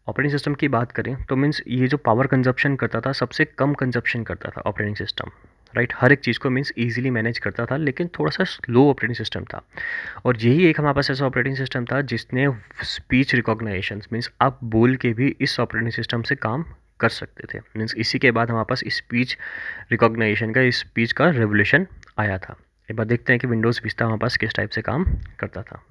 ऑपरेटिंग सिस्टम की बात करें तो मीन्स ये जो पावर कंजप्शन करता था सबसे कम कंजप्शन करता था ऑपरेटिंग सिस्टम राइट हर एक चीज़ को मीन्स ईजिली मैनेज करता था लेकिन थोड़ा सा स्लो ऑपरेटिंग सिस्टम था और यही एक हमारे पास ऐसा ऑपरेटिंग सिस्टम था जिसने स्पीच रिकॉग्नाइजेशन मीन्स आप बोल के भी इस ऑपरेटिंग सिस्टम से काम कर सकते थे मीन्स इसी के बाद हमारे पास स्पीच रिकॉग्नाइजेशन का स्पीच का रेवोल्यूशन आया था एक बार देखते हैं कि विंडोज़ पिस्ता हमारे पास किस टाइप से काम करता था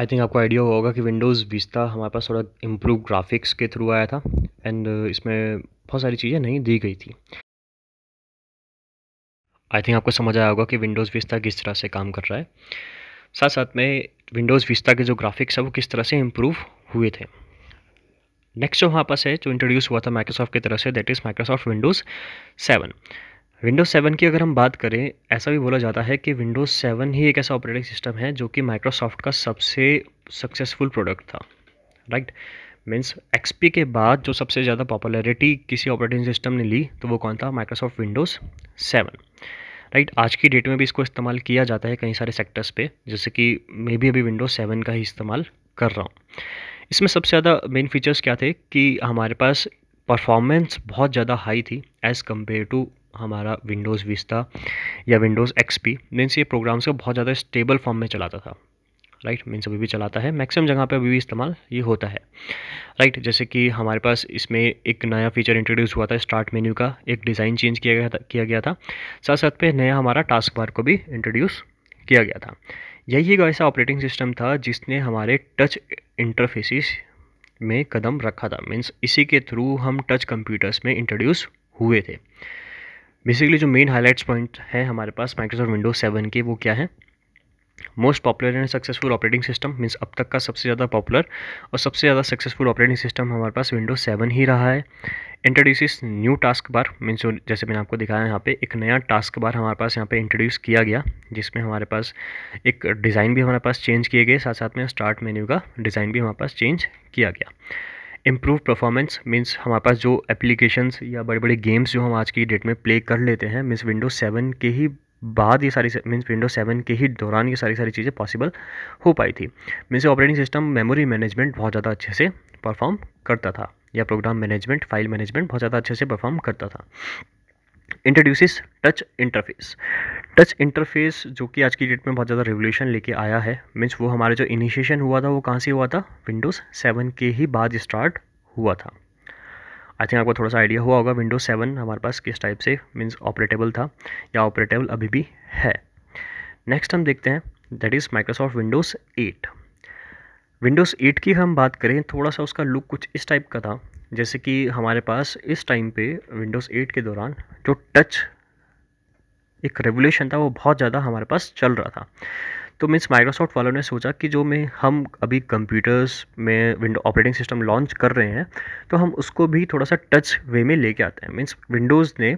आई थिंक आपको आइडिया होगा कि विंडोज़ विस्ता हमारे पास थोड़ा इम्प्रूव ग्राफिक्स के थ्रू आया था एंड uh, इसमें बहुत सारी चीज़ें नहीं दी गई थी आई थिंक आपको समझ आया होगा कि विंडोज़ विस्ता किस तरह से काम कर रहा है साथ साथ में विंडोज़ विस्ता के जो ग्राफिक्स है वो किस तरह से इम्प्रूव हुए थे नेक्स्ट जो हमारे पास है जो इंट्रोड्यूस हुआ था माइक्रोसॉफ्ट की तरफ से that is Microsoft Windows seven Windows seven की अगर हम बात करें ऐसा भी बोला जाता है कि विंडोज़ सेवन ही एक ऐसा ऑपरेटिंग सिस्टम है जो कि माइक्रोसॉफ्ट का सबसे सक्सेसफुल प्रोडक्ट था राइट मीन्स एक्सपी के बाद जो सबसे ज़्यादा पॉपुलैरिटी किसी ऑपरेटिंग सिस्टम ने ली तो वो कौन था माइक्रोसॉफ्ट विंडोज़ सेवन राइट आज की डेट में भी इसको इस्तेमाल किया जाता है कई सारे सेक्टर्स पे जैसे कि मैं भी अभी विंडोज़ सेवन का ही इस्तेमाल कर रहा हूँ इसमें सबसे ज़्यादा मेन फीचर्स क्या थे कि हमारे पास परफॉर्मेंस बहुत ज़्यादा हाई थी एज़ कम्पेयर टू हमारा विंडोज़ विस्ता या विंडोज़ एक्सपी मीन्स ये प्रोग्राम्स को बहुत ज़्यादा स्टेबल फॉर्म में चलाता था राइट मीन्स अभी भी चलाता है मैक्सिमम जगह पे अभी भी इस्तेमाल ये होता है राइट right? जैसे कि हमारे पास इसमें एक नया फीचर इंट्रोड्यूस हुआ था स्टार्ट मेन्यू का एक डिज़ाइन चेंज किया गया था किया गया था साथ साथ पे नया हमारा टास्क बार को भी इंट्रोड्यूस किया गया था यही एक ऐसा ऑपरेटिंग सिस्टम था जिसने हमारे टच इंटरफेसिस में कदम रखा था मीन्स इसी के थ्रू हम टच कंप्यूटर्स में इंट्रोड्यूस हुए थे बेसिकली जो मेन हाईलाइट्स पॉइंट है हमारे पास माइक्रोसॉफ्ट विंडोज सेवन के वो क्या है most popular and successful operating system means अब तक का सबसे ज़्यादा पॉपुलर और सबसे ज़्यादा सक्सेसफुल ऑपरेटिंग सिस्टम हमारे पास विंडोज सेवन ही रहा है introduce new task bar means जैसे मैंने आपको दिखाया यहाँ पे एक नया टास्क बार हमारे पास यहाँ पे इंट्रोड्यूस किया गया जिसमें हमारे पास एक डिज़ाइन भी हमारे पास चेंज किए गए साथ साथ में स्टार्ट मेन्यू का डिज़ाइन भी हमारे पास चेंज किया गया इम्प्रूव परफॉर्मेंस मीन्स हमारे पास जो एप्लीकेशंस या बड़े बड़े गेम्स जो हम आज की डेट में प्ले कर लेते हैं मीन्स विंडो सेवन के ही बाद ये सारी मीन्स विंडो सेवन के ही दौरान ये सारी सारी चीज़ें पॉसिबल हो पाई थी means operating system memory management बहुत ज़्यादा अच्छे से परफॉर्म करता था या प्रोग्राम मैनेजमेंट फाइल मैनेजमेंट बहुत ज़्यादा अच्छे से परफॉर्म करता था introduces touch interface touch interface जो कि आज की डेट में बहुत ज़्यादा रेवोल्यूशन लेके आया है मीन्स वो हमारा जो इनिशिएशन हुआ था वो कहाँ से हुआ था विंडोज़ सेवन के ही बाद स्टार्ट हुआ था आई थिंक आपको थोड़ा सा आइडिया हुआ होगा विंडोज़ सेवन हमारे पास किस टाइप से मीन्स ऑपरेटेबल था या ऑपरेटेबल अभी भी है नेक्स्ट हम देखते हैं that is Microsoft Windows eight Windows eight की हम बात करें थोड़ा सा उसका लुक कुछ इस टाइप का था जैसे कि हमारे पास इस टाइम पे विंडोज़ 8 के दौरान जो टच एक रेवोल्यूशन था वो बहुत ज़्यादा हमारे पास चल रहा था तो मीन्स माइक्रोसॉफ्ट वालों ने सोचा कि जो मैं हम अभी कंप्यूटर्स में विंडो ऑपरेटिंग सिस्टम लॉन्च कर रहे हैं तो हम उसको भी थोड़ा सा टच वे में लेके आते हैं मीन्स विंडोज़ ने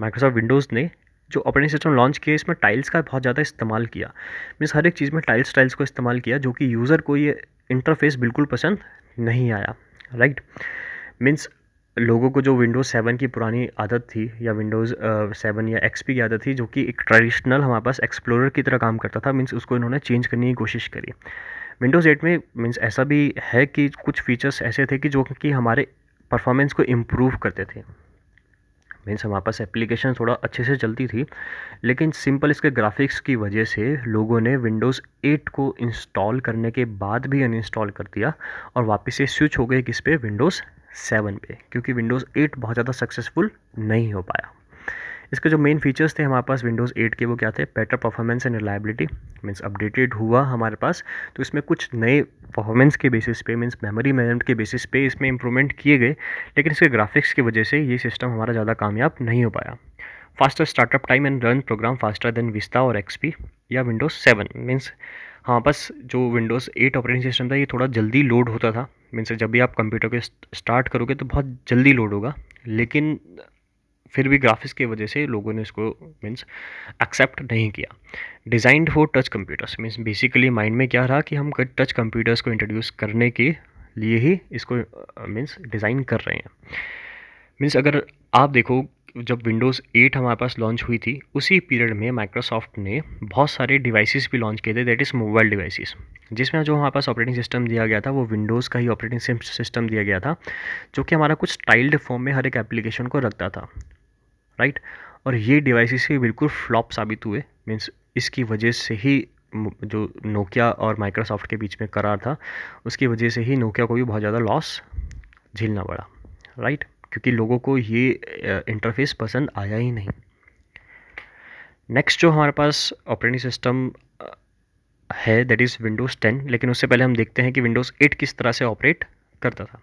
माइक्रोसॉफ्ट विंडोज़ ने जो ऑपरेटिंग सिस्टम लॉन्च किया इसमें टाइल्स का बहुत ज़्यादा इस्तेमाल किया मीन्स हर एक चीज़ में टाइल्स टाइल्स को इस्तेमाल किया जो कि यूज़र को ये इंटरफेस बिल्कुल पसंद नहीं आया राइट right? मीन्स लोगों को जो विंडोज़ सेवन की पुरानी आदत थी या विंडोज़ सेवन या एक्सपी की आदत थी जो कि एक ट्रेडिशनल हमारे पास एक्सप्लोरर की तरह काम करता था मीन्स उसको इन्होंने चेंज करने की कोशिश करी विंडोज़ एट में मीन्स ऐसा भी है कि कुछ फीचर्स ऐसे थे कि जो कि हमारे परफॉर्मेंस को इम्प्रूव करते थे मीन्स हमारे पास एप्लीकेशन थोड़ा अच्छे से चलती थी लेकिन सिंपल इसके ग्राफिक्स की वजह से लोगों ने विंडोज़ एट को इंस्टॉल करने के बाद भी अनइंस्टॉल कर दिया और वापस से स्विच हो गए किस पे विंडोज़ सेवन पे क्योंकि विंडोज़ एट बहुत ज़्यादा सक्सेसफुल नहीं हो पाया इसके जो मेन फीचर्स थे हमारे पास विंडोज़ एट के वो क्या थे better performance and reliability means updated हुआ हमारे पास तो इसमें कुछ नए परफॉर्मेंस के बेसिस पे मीन्स मेमोरी मैनेजमेंट के बेसिस पे इसमें इंप्रूवमेंट किए गए लेकिन इसके ग्राफिक्स की वजह से ये सिस्टम हमारा ज़्यादा कामयाब नहीं हो पाया faster startup time and run program faster than Vista और एक्सपी या विंडोज़ सेवन मीन्स हाँ बस जो विंडोज़ एट ऑपरेटिंग सिस्टम था ये थोड़ा जल्दी लोड होता था मीन्स जब भी आप कंप्यूटर को स्टार्ट करोगे तो बहुत जल्दी लोड होगा लेकिन फिर भी ग्राफिक्स की वजह से लोगों ने इसको मीन्स एक्सेप्ट नहीं किया designed for touch computers means basically mind में क्या रहा कि हम टच कंप्यूटर्स को इंट्रोड्यूस करने के लिए ही इसको मीन्स डिज़ाइन कर रहे हैं मीन्स अगर आप देखो जब विंडोज़ 8 हमारे पास लॉन्च हुई थी उसी पीरियड में माइक्रोसॉफ्ट ने बहुत सारे डिवाइसेस भी लॉन्च किए थे दैट इज़ मोबाइल डिवाइसेस जिसमें जो हमारे पास ऑपरेटिंग सिस्टम दिया गया था वो विंडोज़ का ही ऑपरेटिंग सिस्टम दिया गया था जो कि हमारा कुछ स्टाइल्ड फॉर्म में हर एक एप्लीकेशन को रखता था राइट और ये डिवाइसेस भी बिल्कुल फ्लॉप साबित हुए मीन्स इसकी वजह से ही जो नोकिया और माइक्रोसॉफ्ट के बीच में करार था उसकी वजह से ही नोकिया को भी बहुत ज़्यादा लॉस झेलना पड़ा राइट क्योंकि लोगों को ये इंटरफेस पसंद आया ही नहीं नेक्स्ट जो हमारे पास ऑपरेटिंग सिस्टम है दैट इज़ विंडोज़ 10 लेकिन उससे पहले हम देखते हैं कि विंडोज़ 8 किस तरह से ऑपरेट करता था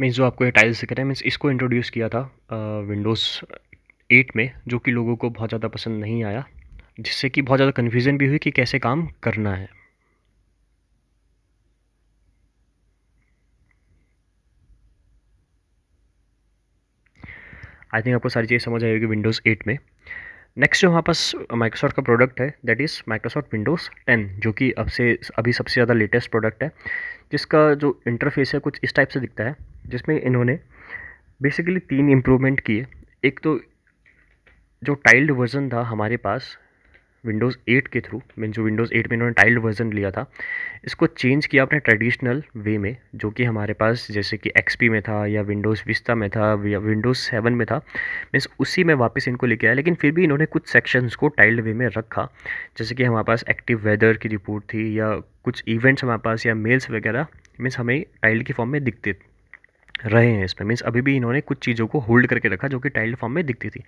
मीन्स जो आपको ये टाइल्स दिख रहे हैं मीन्स इसको इंट्रोड्यूस किया था विंडोज़ एट में जो कि लोगों को बहुत ज़्यादा पसंद नहीं आया जिससे कि बहुत ज़्यादा कन्फ्यूज़न भी हुई कि कैसे काम करना है आई थिंक आपको सारी चीज़ें समझ आएगी विंडोज़ एट में नेक्स्ट जो हमारे पास माइक्रोसॉफ्ट का प्रोडक्ट है that is Microsoft Windows ten जो कि अब से अभी सबसे ज़्यादा लेटेस्ट प्रोडक्ट है जिसका जो इंटरफेस है कुछ इस टाइप से दिखता है जिसमें इन्होंने बेसिकली तीन इम्प्रूवमेंट किए एक तो जो टाइल्ड वर्ज़न था हमारे पास विंडोज़ 8 के थ्रू मीन जो विंडोज़ 8 में इन्होंने टाइल्ड वर्ज़न लिया था इसको चेंज किया अपने ट्रेडिशनल वे में जो कि हमारे पास जैसे कि एक्सपी में था या विंडोज़ विस्ता में था या विंडोज़ सेवन में था मीन्स उसी में वापस इनको लेके आया लेकिन फिर भी इन्होंने कुछ सेक्शंस को टाइल्ड वे में रखा जैसे कि हमारे पास एक्टिव वेदर की रिपोर्ट थी या कुछ इवेंट्स हमारे पास या मेल्स वगैरह मीन्स हमें टाइल्ड के फॉर्म में दिखते रहे हैं इसमें मीन्स अभी भी इन्होंने कुछ चीज़ों को होल्ड करके रखा जो कि टाइल्ड फॉर्म में दिखती थी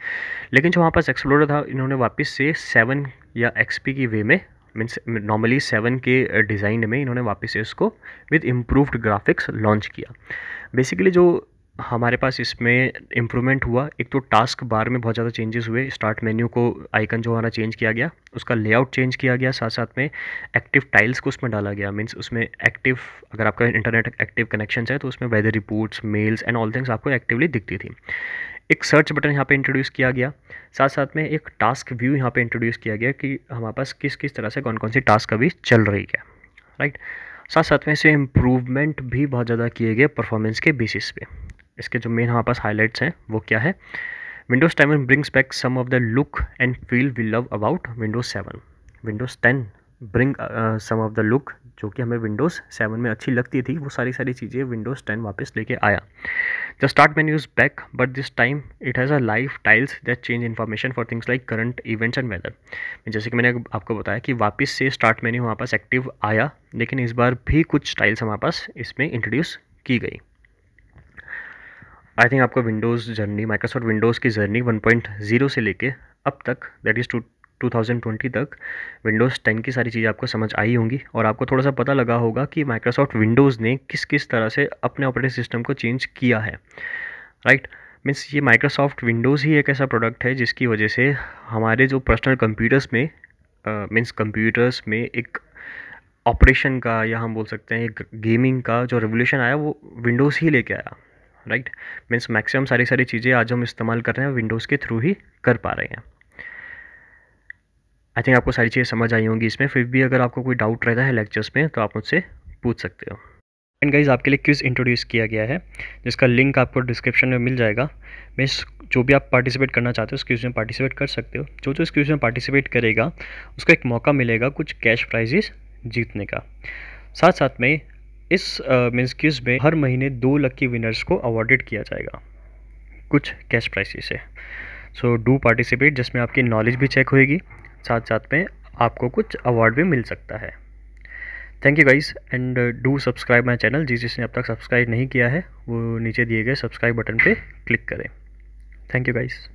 लेकिन जो हमारे पास एक्सप्लोरर था इन्होंने वापस से सेवन या एक्सपी की वे में मीन्स नॉर्मली सेवन के डिज़ाइन में इन्होंने वापस से इसको विद इम्प्रूव्ड ग्राफिक्स लॉन्च किया बेसिकली जो हमारे पास इसमें इम्प्रूवमेंट हुआ एक तो टास्क बार में बहुत ज़्यादा चेंजेस हुए स्टार्ट मेन्यू को आइकन जो हमारा चेंज किया गया उसका लेआउट चेंज किया गया साथ साथ में एक्टिव टाइल्स को उसमें डाला गया मीन्स उसमें एक्टिव अगर आपका इंटरनेट एक्टिव कनेक्शन है तो उसमें weather reports mails and all things आपको एक्टिवली दिखती थी एक सर्च बटन यहाँ पे इंट्रोड्यूस किया गया साथ साथ में एक टास्क व्यू यहाँ पे इंट्रोड्यूस किया गया कि हमारे पास किस किस तरह से कौन कौन सी टास्क अभी चल रही है राइट साथ साथ में इसे इम्प्रूवमेंट भी बहुत ज़्यादा किए गए परफॉर्मेंस के बेसिस पे इसके जो मेन हमारे पास हाईलाइट्स हैं वो क्या है Windows ten brings back some of the look and feel we love about Windows seven Windows ten bring some of the look जो कि हमें विंडोज़ सेवन में अच्छी लगती थी वो सारी सारी चीज़ें विंडोज़ टेन वापस लेके आया the start menu's back but this time it has a live tiles that change information for things like current events and weather जैसे कि मैंने आपको बताया कि वापस से स्टार्ट मैन्यू हमारे पास एक्टिव आया लेकिन इस बार भी कुछ टाइल्स हमारे पास इसमें इंट्रोड्यूस की गई आई थिंक आपको विंडोज़ जर्नी माइक्रोसॉफ्ट विंडोज़ की जर्नी 1.0 से लेके अब तक दैट इज़ टू 2020 तक विंडोज़ 10 की सारी चीज़ें आपको समझ आई होंगी और आपको थोड़ा सा पता लगा होगा कि माइक्रोसॉफ्ट विंडोज़ ने किस किस तरह से अपने ऑपरेटिंग सिस्टम को चेंज किया है राइट right? मीन्स ये माइक्रोसॉफ्ट विंडोज़ ही एक ऐसा प्रोडक्ट है जिसकी वजह से हमारे जो पर्सनल कंप्यूटर्स में मीन्स uh, कंप्यूटर्स में एक ऑपरेशन का या हम बोल सकते हैं एक गेमिंग का जो रेवोल्यूशन आया वो विंडोज़ ही लेके आया राइट मीन्स मैक्सिमम सारी सारी चीज़ें आज हम इस्तेमाल कर रहे हैं विंडोज़ के थ्रू ही कर पा रहे हैं आई थिंक आपको सारी चीज़ें समझ आई होंगी इसमें फिर भी अगर आपको कोई डाउट रहता है लेक्चर्स में तो आप मुझसे पूछ सकते हो एंड गाइज आपके लिए क्विज इंट्रोड्यूस किया गया है जिसका लिंक आपको डिस्क्रिप्शन में मिल जाएगा मैं जो भी आप पार्टिसिपेट करना चाहते हो उस क्विज में पार्टिसिपेट कर सकते हो जो जो इस क्विज में पार्टिसिपेट करेगा उसको एक मौका मिलेगा कुछ कैश प्राइजेस जीतने का साथ साथ में इस मीन्स uh, क्यूज में हर महीने दो लकी विनर्स को अवार्डेड किया जाएगा कुछ कैश प्राइसेस है सो डू पार्टिसिपेट जिसमें आपकी नॉलेज भी चेक होएगी साथ साथ में आपको कुछ अवार्ड भी मिल सकता है thank you guys and do subscribe my channel जिस जिसने अब तक सब्सक्राइब नहीं किया है वो नीचे दिए गए सब्सक्राइब बटन पे क्लिक करें थैंक यू गाइस